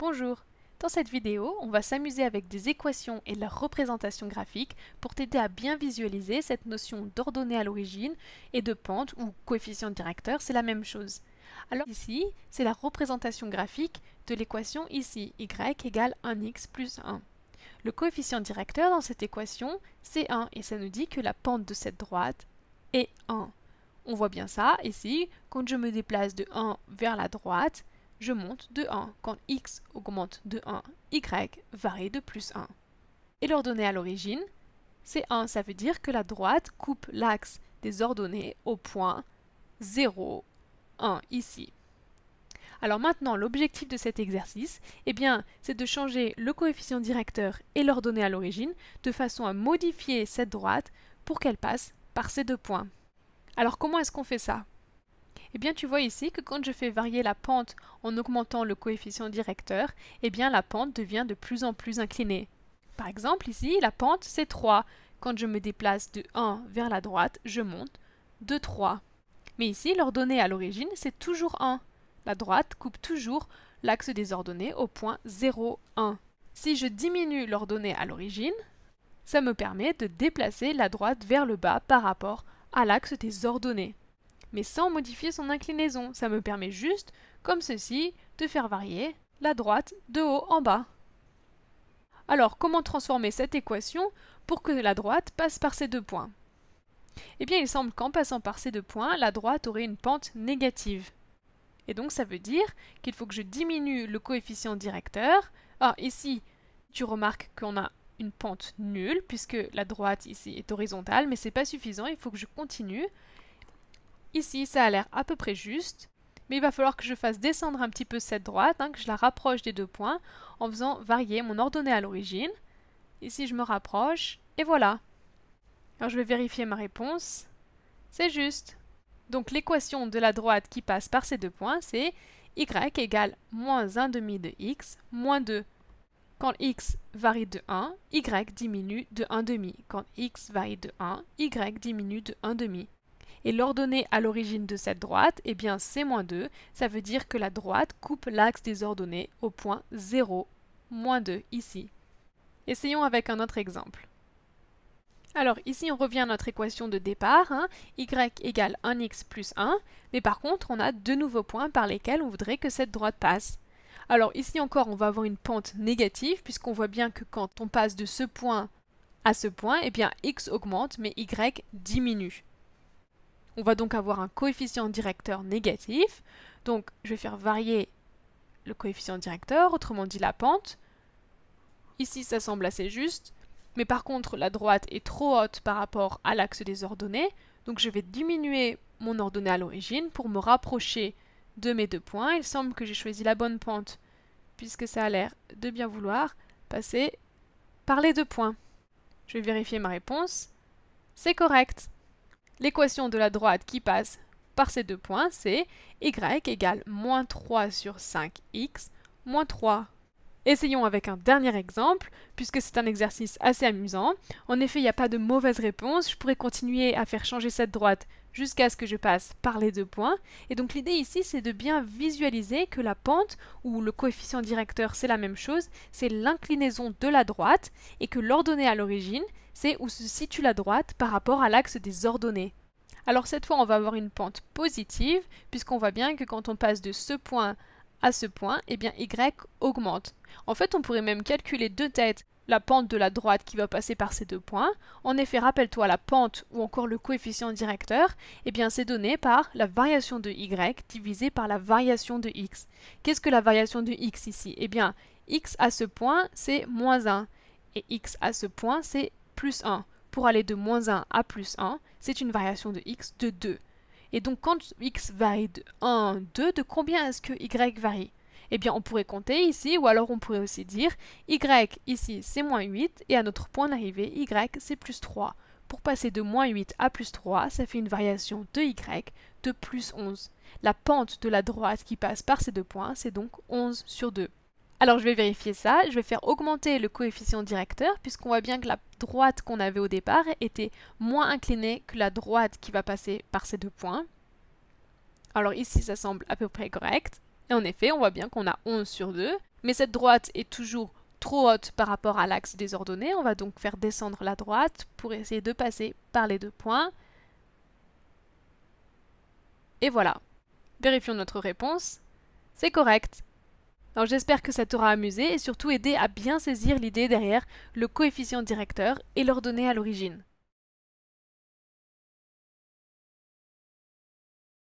Bonjour Dans cette vidéo, on va s'amuser avec des équations et de leur représentation graphique pour t'aider à bien visualiser cette notion d'ordonnée à l'origine et de pente ou coefficient directeur, c'est la même chose. Alors ici, c'est la représentation graphique de l'équation ici, y égale 1x plus 1. Le coefficient directeur dans cette équation, c'est 1 et ça nous dit que la pente de cette droite est 1. On voit bien ça ici, quand je me déplace de 1 vers la droite, je monte de 1 quand x augmente de 1, y varie de plus 1. Et l'ordonnée à l'origine, c'est 1, ça veut dire que la droite coupe l'axe des ordonnées au point 0, 1 ici. Alors maintenant, l'objectif de cet exercice, eh bien, c'est de changer le coefficient directeur et l'ordonnée à l'origine de façon à modifier cette droite pour qu'elle passe par ces deux points. Alors comment est-ce qu'on fait ça eh bien tu vois ici que quand je fais varier la pente en augmentant le coefficient directeur, eh bien la pente devient de plus en plus inclinée. Par exemple ici, la pente c'est 3. Quand je me déplace de 1 vers la droite, je monte de 3. Mais ici, l'ordonnée à l'origine, c'est toujours 1. La droite coupe toujours l'axe des ordonnées au point 0, 1. Si je diminue l'ordonnée à l'origine, ça me permet de déplacer la droite vers le bas par rapport à l'axe des ordonnées mais sans modifier son inclinaison. Ça me permet juste, comme ceci, de faire varier la droite de haut en bas. Alors, comment transformer cette équation pour que la droite passe par ces deux points Eh bien, il semble qu'en passant par ces deux points, la droite aurait une pente négative. Et donc, ça veut dire qu'il faut que je diminue le coefficient directeur. Ah, ici, tu remarques qu'on a une pente nulle, puisque la droite ici est horizontale, mais ce n'est pas suffisant, il faut que je continue. Ici, ça a l'air à peu près juste, mais il va falloir que je fasse descendre un petit peu cette droite, hein, que je la rapproche des deux points, en faisant varier mon ordonnée à l'origine. Ici, je me rapproche, et voilà. Alors, je vais vérifier ma réponse. C'est juste. Donc, l'équation de la droite qui passe par ces deux points, c'est y égale moins 1 demi de x, moins 2 quand x varie de 1, y diminue de 1 demi. Quand x varie de 1, y diminue de 1 demi et l'ordonnée à l'origine de cette droite, eh bien c'est moins 2, ça veut dire que la droite coupe l'axe des ordonnées au point 0, moins 2 ici. Essayons avec un autre exemple. Alors ici on revient à notre équation de départ, hein. y égale 1x plus 1, mais par contre on a deux nouveaux points par lesquels on voudrait que cette droite passe. Alors ici encore on va avoir une pente négative puisqu'on voit bien que quand on passe de ce point à ce point, eh bien x augmente mais y diminue. On va donc avoir un coefficient directeur négatif. Donc je vais faire varier le coefficient directeur, autrement dit la pente. Ici ça semble assez juste, mais par contre la droite est trop haute par rapport à l'axe des ordonnées, donc je vais diminuer mon ordonnée à l'origine pour me rapprocher de mes deux points. Il semble que j'ai choisi la bonne pente, puisque ça a l'air de bien vouloir passer par les deux points. Je vais vérifier ma réponse. C'est correct. L'équation de la droite qui passe par ces deux points, c'est y égale moins 3 sur 5x, moins 3 Essayons avec un dernier exemple, puisque c'est un exercice assez amusant. En effet, il n'y a pas de mauvaise réponse, je pourrais continuer à faire changer cette droite jusqu'à ce que je passe par les deux points. Et donc l'idée ici, c'est de bien visualiser que la pente, ou le coefficient directeur, c'est la même chose, c'est l'inclinaison de la droite, et que l'ordonnée à l'origine, c'est où se situe la droite par rapport à l'axe des ordonnées. Alors cette fois, on va avoir une pente positive, puisqu'on voit bien que quand on passe de ce point à ce point, eh bien y augmente. En fait, on pourrait même calculer deux têtes, la pente de la droite qui va passer par ces deux points. En effet, rappelle-toi la pente ou encore le coefficient directeur, et eh bien c'est donné par la variation de y divisée par la variation de x. Qu'est-ce que la variation de x ici Eh bien, x à ce point, c'est moins 1. Et x à ce point, c'est plus 1. Pour aller de moins 1 à plus 1, c'est une variation de x de 2. Et donc quand x varie de 1, 2, de combien est-ce que y varie Eh bien on pourrait compter ici, ou alors on pourrait aussi dire y ici c'est moins 8, et à notre point d'arrivée, y c'est plus 3. Pour passer de moins 8 à plus 3, ça fait une variation de y de plus 11. La pente de la droite qui passe par ces deux points, c'est donc 11 sur 2. Alors je vais vérifier ça, je vais faire augmenter le coefficient directeur puisqu'on voit bien que la droite qu'on avait au départ était moins inclinée que la droite qui va passer par ces deux points. Alors ici ça semble à peu près correct. Et en effet, on voit bien qu'on a 11 sur 2, mais cette droite est toujours trop haute par rapport à l'axe des ordonnées. On va donc faire descendre la droite pour essayer de passer par les deux points. Et voilà. Vérifions notre réponse. C'est correct j'espère que ça t'aura amusé et surtout aidé à bien saisir l'idée derrière le coefficient directeur et l'ordonnée à l'origine.